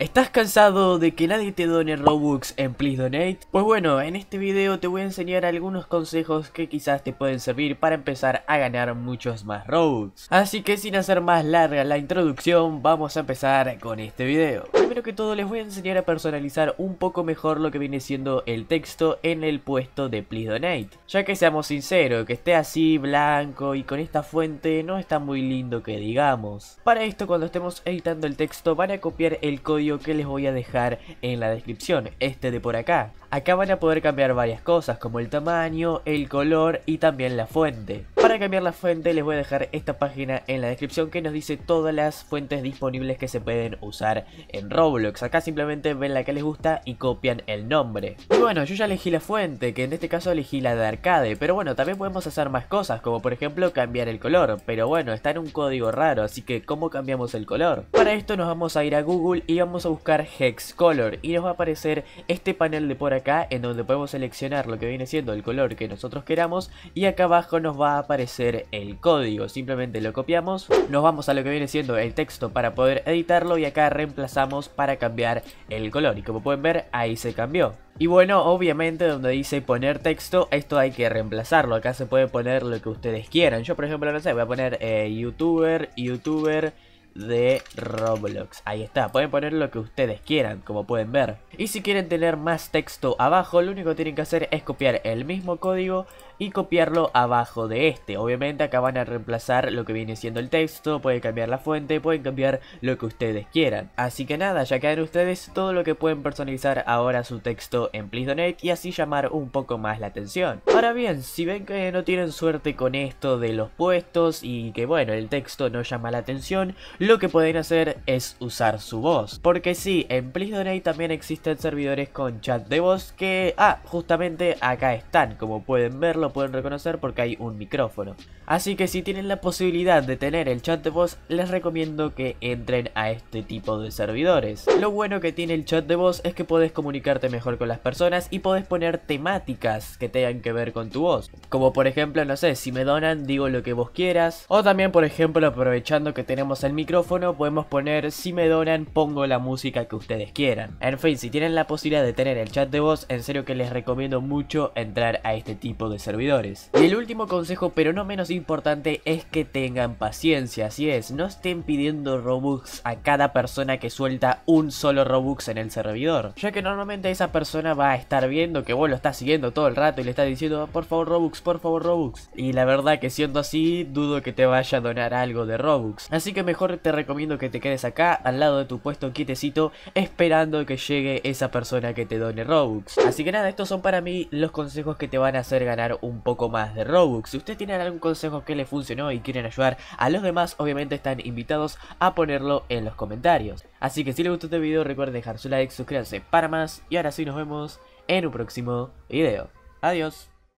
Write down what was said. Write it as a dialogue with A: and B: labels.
A: ¿Estás cansado de que nadie te done Robux en Please Donate? Pues bueno, en este video te voy a enseñar algunos consejos que quizás te pueden servir para empezar a ganar muchos más Robux. Así que sin hacer más larga la introducción, vamos a empezar con este video. Primero que todo les voy a enseñar a personalizar un poco mejor lo que viene siendo el texto en el puesto de Please Donate. Ya que seamos sinceros, que esté así blanco y con esta fuente no está muy lindo que digamos. Para esto cuando estemos editando el texto van a copiar el código que les voy a dejar en la descripción, este de por acá. Acá van a poder cambiar varias cosas como el tamaño, el color y también la fuente. Para cambiar la fuente les voy a dejar esta página en la descripción que nos dice todas las fuentes disponibles que se pueden usar en Roblox. Acá simplemente ven la que les gusta y copian el nombre. Y bueno, yo ya elegí la fuente, que en este caso elegí la de arcade, pero bueno, también podemos hacer más cosas, como por ejemplo cambiar el color, pero bueno, está en un código raro, así que ¿cómo cambiamos el color? Para esto nos vamos a ir a Google y vamos a buscar Hex Color y nos va a aparecer este panel de por acá acá en donde podemos seleccionar lo que viene siendo el color que nosotros queramos y acá abajo nos va a aparecer el código, simplemente lo copiamos, nos vamos a lo que viene siendo el texto para poder editarlo y acá reemplazamos para cambiar el color y como pueden ver ahí se cambió. Y bueno, obviamente donde dice poner texto, esto hay que reemplazarlo, acá se puede poner lo que ustedes quieran, yo por ejemplo no sé, voy a poner eh, youtuber, youtuber, de Roblox. Ahí está, pueden poner lo que ustedes quieran, como pueden ver. Y si quieren tener más texto abajo, lo único que tienen que hacer es copiar el mismo código y copiarlo abajo de este. Obviamente acá van a reemplazar lo que viene siendo el texto, pueden cambiar la fuente, pueden cambiar lo que ustedes quieran. Así que nada, ya quedan ustedes todo lo que pueden personalizar ahora su texto en Please Donate y así llamar un poco más la atención. Ahora bien, si ven que no tienen suerte con esto de los puestos y que bueno, el texto no llama la atención, lo que pueden hacer es usar su voz. Porque sí, en Please también existen servidores con chat de voz que, ah, justamente acá están. Como pueden ver, lo pueden reconocer porque hay un micrófono. Así que si tienen la posibilidad de tener el chat de voz, les recomiendo que entren a este tipo de servidores. Lo bueno que tiene el chat de voz es que podés comunicarte mejor con las personas y podés poner temáticas que tengan que ver con tu voz. Como por ejemplo, no sé, si me donan, digo lo que vos quieras. O también, por ejemplo, aprovechando que tenemos el micrófono, podemos poner si me donan pongo la música que ustedes quieran. En fin, si tienen la posibilidad de tener el chat de voz, en serio que les recomiendo mucho entrar a este tipo de servidores. Y el último consejo, pero no menos importante, es que tengan paciencia, así es, no estén pidiendo Robux a cada persona que suelta un solo Robux en el servidor, ya que normalmente esa persona va a estar viendo que vos lo estás siguiendo todo el rato y le está diciendo por favor Robux, por favor Robux. Y la verdad que siendo así, dudo que te vaya a donar algo de Robux. Así que mejor te recomiendo que te quedes acá al lado de tu puesto quietecito esperando que llegue esa persona que te done Robux. Así que nada, estos son para mí los consejos que te van a hacer ganar un poco más de Robux. Si ustedes tienen algún consejo que les funcionó y quieren ayudar a los demás, obviamente están invitados a ponerlo en los comentarios. Así que si les gustó este video recuerden dejar su like, suscríbanse para más y ahora sí nos vemos en un próximo video. Adiós.